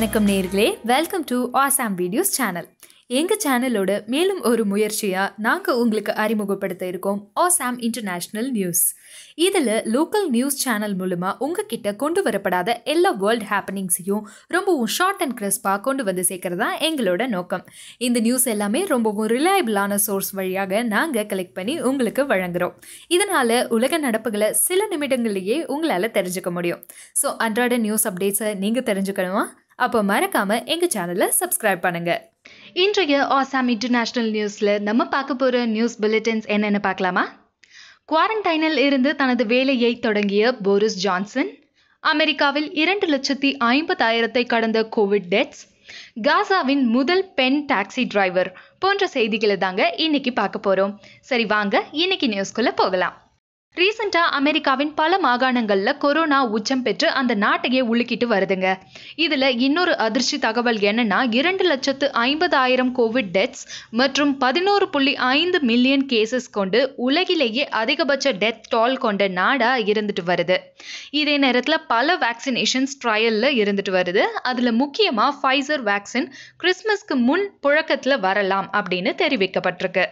வணக்கம் நேர்களே welcome to awesome videos channel எங்கள் சேனலோட மேலும் ஒரு முயற்சியாக நாங்கள் உங்களுக்கு அறிமுகப்படுத்த இருக்கோம் ஆசாம் இன்டர்நேஷ்னல் நியூஸ் இதில் லோக்கல் நியூஸ் சேனல் மூலமாக உங்ககிட்ட கொண்டு வரப்படாத எல்லா வேர்ல்ட் ஹேப்பனிங்ஸையும் ரொம்பவும் ஷார்ட் அண்ட் கிறிஸ்பாக கொண்டு வந்து சேர்க்கறது தான் எங்களோட நோக்கம் இந்த நியூஸ் எல்லாமே ரொம்பவும் ரிலையபிளான சோர்ஸ் வழியாக நாங்கள் கலெக்ட் பண்ணி உங்களுக்கு வழங்குகிறோம் இதனால் உலக நடப்புகளை சில நிமிடங்கள்லேயே உங்களால் தெரிஞ்சுக்க முடியும் ஸோ அன்றாட நியூஸ் அப்டேட்ஸை நீங்கள் தெரிஞ்சுக்கணுமா அப்போ மறக்காமல் எங்கள் சேனலை சப்ஸ்கிரைப் பண்ணுங்கள் இன்றைய ஆசாம் இன்டர்நேஷனல் நியூஸில் நம்ம பார்க்க போகிற நியூஸ் புல்லட்டின்ஸ் என்னென்னு பார்க்கலாமா குவாரண்டைனில் இருந்து தனது வேலையை தொடங்கிய போரிஸ் ஜான்சன் அமெரிக்காவில் இரண்டு லட்சத்தி ஐம்பதாயிரத்தை கடந்த கோவிட் டெத்ஸ் காசாவின் முதல் பெண் டாக்ஸி டிரைவர் போன்ற செய்திகளை தாங்க இன்னைக்கு பார்க்க போகிறோம் சரி வாங்க இன்னைக்கு நியூஸ்குள்ளே போகலாம் ரீசெண்டா அமெரிக்காவின் பல மாகாணங்கள்ல கொரோனா உச்சம் பெற்று அந்த நாட்டையே உலுக்கிட்டு வருதுங்க இதுல இன்னொரு அதிர்ச்சி தகவல் என்னன்னா இரண்டு லட்சத்து ஐம்பதாயிரம் கோவிட் டெத்ஸ் மற்றும் பதினோரு புள்ளி ஐந்து மில்லியன் கேசஸ் கொண்டு உலகிலேயே அதிகபட்ச டெத் டால் கொண்ட நாடா இருந்துட்டு வருது இதே நேரத்துல பல வேக்சினேஷன்ஸ் ட்ரையல்ல இருந்துட்டு வருது அதுல முக்கியமா ஃபைசர் வேக்சின் கிறிஸ்மஸ்க்கு முன் புழக்கத்துல வரலாம் அப்படின்னு தெரிவிக்கப்பட்டிருக்கு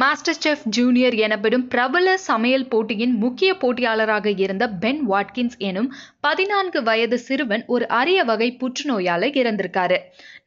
மாஸ்டர் செஃப் ஜூனியர் எனப்படும் பிரபல சமையல் போட்டியின் முக்கிய போட்டியாளராக இருந்த பென் வாட்கின்ஸ் எனும் பதினான்கு வயது சிறுவன் ஒரு அரிய வகை புற்றுநோயால இறந்திருக்காரு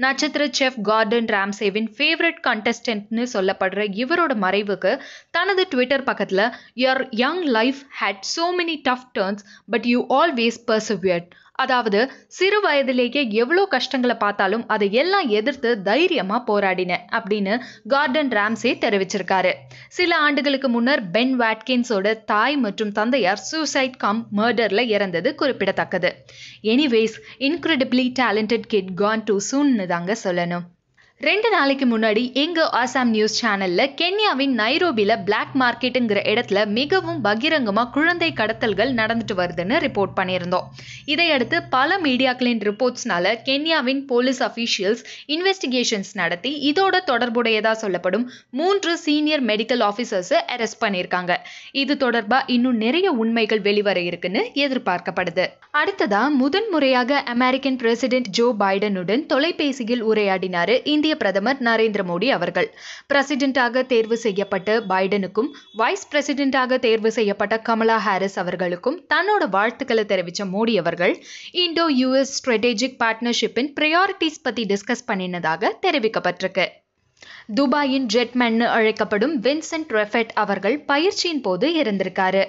நட்சத்திர செஃப் கார்டன் ராம்சேவின் ஃபேவரட் கண்டஸ்டன்ட்னு சொல்லப்படுற இவரோட மறைவுக்கு தனது ட்விட்டர் பக்கத்தில் your young life had so many tough turns but you always persevered அதாவது சிறு வயதிலேயே எவ்வளோ கஷ்டங்களை பார்த்தாலும் அதை எல்லாம் எதிர்த்து தைரியமாக போராடினேன் அப்படின்னு கார்டன் ராம்சே தெரிவிச்சிருக்காரு சில ஆண்டுகளுக்கு முன்னர் பென் வாட்கின்ஸோட தாய் மற்றும் தந்தையார் சூசைட் கம் மர்டரில் இறந்தது குறிப்பிடத்தக்கது anyways incredibly talented kid gone to சூன்னு தாங்க சொல்லணும் ரெண்டு நாளைக்கு முன்னாடி எங்க ஆசாம் நியூஸ் சேனல்ல கென்யாவின் நைரோபில பிளாக் மார்க்கெட்டுங்கிற இடத்துல மிகவும் பகிரங்கமா குழந்தை கடத்தல்கள் நடந்துட்டு வருதுன்னு ரிப்போர்ட் பண்ணியிருந்தோம் இதையடுத்து பல மீடியாக்களின் ரிப்போர்ட்ஸ்னால கென்யாவின் போலீஸ் அபிஷியல்ஸ் இன்வெஸ்டிகேஷன்ஸ் நடத்தி இதோட தொடர்புடையதா சொல்லப்படும் மூன்று சீனியர் மெடிக்கல் ஆஃபீஸர்ஸை அரெஸ்ட் பண்ணியிருக்காங்க இது தொடர்பா இன்னும் நிறைய உண்மைகள் வெளிவர இருக்குன்னு எதிர்பார்க்கப்படுது அடுத்ததா முதன்முறையாக அமெரிக்கன் பிரசிடென்ட் ஜோ பைடனுடன் தொலைபேசியில் உரையாடினாரு இந்த இந்திய பிரதமர் நரேந்திர மோடி அவர்கள் பிரசிடென்டாக தேர்வு செய்யப்பட்ட பைடனுக்கும் வைஸ் பிரசிடென்டாக தேர்வு செய்யப்பட்ட கமலா ஹாரிஸ் அவர்களுக்கும் தன்னோட வாழ்த்துக்களை தெரிவித்த மோடி அவர்கள் இண்டோ யூஎஸ் ஸ்ட்ராட்டஜிக் பார்ட்னர்ஷிப்பின் ப்ரையாரிட்டிஸ் பற்றி டிஸ்கஸ் பண்ணினதாக தெரிவிக்கப்பட்டிருக்கு துபாயின் ஜெட்மேன்னு அழைக்கப்படும் வின்சென்ட் ரெஃபெட் அவர்கள் பயிற்சியின் போது இருந்திருக்காரு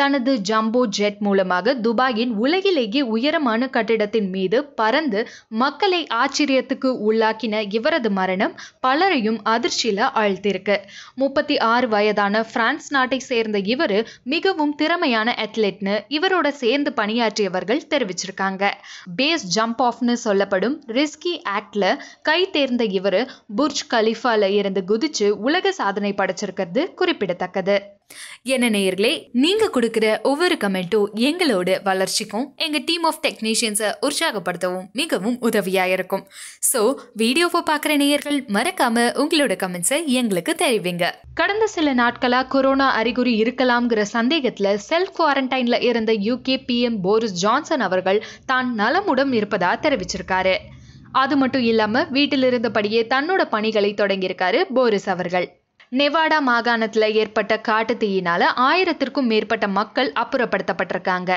தனது ஜம்போ ஜெட் மூலமாக துபாயின் உலகிலேயே உயரமான கட்டிடத்தின் மீது பறந்து மக்களை ஆச்சரியத்துக்கு உள்ளாக்கின இவரது மரணம் பலரையும் அதிர்ச்சியில் ஆழ்த்தியிருக்கு முப்பத்தி ஆறு வயதான பிரான்ஸ் நாட்டை சேர்ந்த இவர் மிகவும் திறமையான அத்லெட்னு இவரோட சேர்ந்து பணியாற்றியவர்கள் தெரிவிச்சிருக்காங்க பேஸ் ஜம்ப் ஆஃப்னு சொல்லப்படும் ரிஸ்கி ஆக்ட்ல கை தேர்ந்த இவர் புர்ஜ் கலிஃபா மேல இருந்து குதிச்சு உலக சாதனை படைச்சிருக்கிறது குறிப்பிடத்தக்கது என்ன நேயர்களே நீங்க கொடுக்குற ஒவ்வொரு கமெண்ட்டும் எங்களோட வளர்ச்சிக்கும் எங்க டீம் ஆஃப் டெக்னீஷியன்ஸை உற்சாகப்படுத்தவும் மிகவும் உதவியா இருக்கும் ஸோ வீடியோவை பார்க்குற நேயர்கள் மறக்காம உங்களோட கமெண்ட்ஸை எங்களுக்கு தெரிவிங்க கடந்த சில நாட்களா கொரோனா அறிகுறி இருக்கலாம்ங்கிற சந்தேகத்துல செல்ஃப் குவாரண்டைன்ல இருந்த யூகே பிஎம் போரிஸ் ஜான்சன் அவர்கள் தான் நலமுடன் இருப்பதா தெரிவிச்சிருக்காரு அது மட்டும் இல்லாம வீட்டில் இருந்தபடியே தன்னோட பணிகளை தொடங்கியிருக்காரு போரிஸ் அவர்கள் நெவாடா மாகாணத்தில் ஏற்பட்ட காட்டு தீயினால ஆயிரத்திற்கும் மேற்பட்ட மக்கள் அப்புறப்படுத்தப்பட்டிருக்காங்க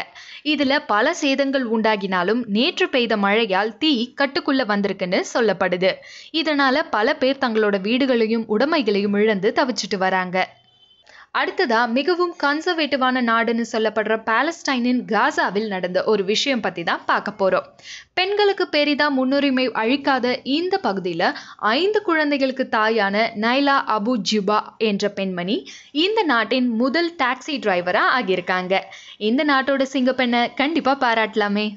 இதுல பல சேதங்கள் உண்டாகினாலும் நேற்று பெய்த மழையால் தீ கட்டுக்குள்ள வந்திருக்குன்னு சொல்லப்படுது இதனால பல பேர் தங்களோட வீடுகளையும் உடைமைகளையும் இழந்து தவிச்சிட்டு வராங்க அடுத்ததா மிகவும் கன்சர்வேட்டிவான நாடுன்னு சொல்லப்படுற பாலஸ்டைனின் காசாவில் நடந்த ஒரு விஷயம் பற்றி தான் பார்க்க போகிறோம் பெண்களுக்கு பெரிதா முன்னுரிமை அழிக்காத இந்த பகுதியில் ஐந்து குழந்தைகளுக்கு தாயான நைலா அபு ஜிபா என்ற பெண்மணி இந்த நாட்டின் முதல் டாக்ஸி டிரைவரா ஆகியிருக்காங்க இந்த நாட்டோட சிங்கப்பெண்ணை கண்டிப்பாக பாராட்டலாமே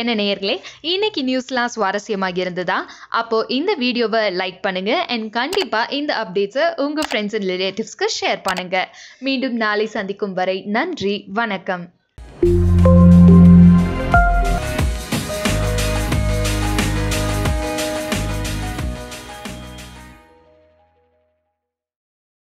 என்ன நேயர்களே இன்னைக்கு நியூஸ்லாம் சுவாரஸ்யமாக இருந்ததா அப்போ இந்த வீடியோவை லைக் பண்ணுங்க அண்ட் கண்டிப்பா இந்த அப்டேட்ஸை உங்க ஃப்ரெண்ட்ஸ் அண்ட் ரிலேட்டிவ்ஸ்க்கு ஷேர் பண்ணுங்க மீண்டும் நாளை சந்திக்கும் வரை நன்றி வணக்கம்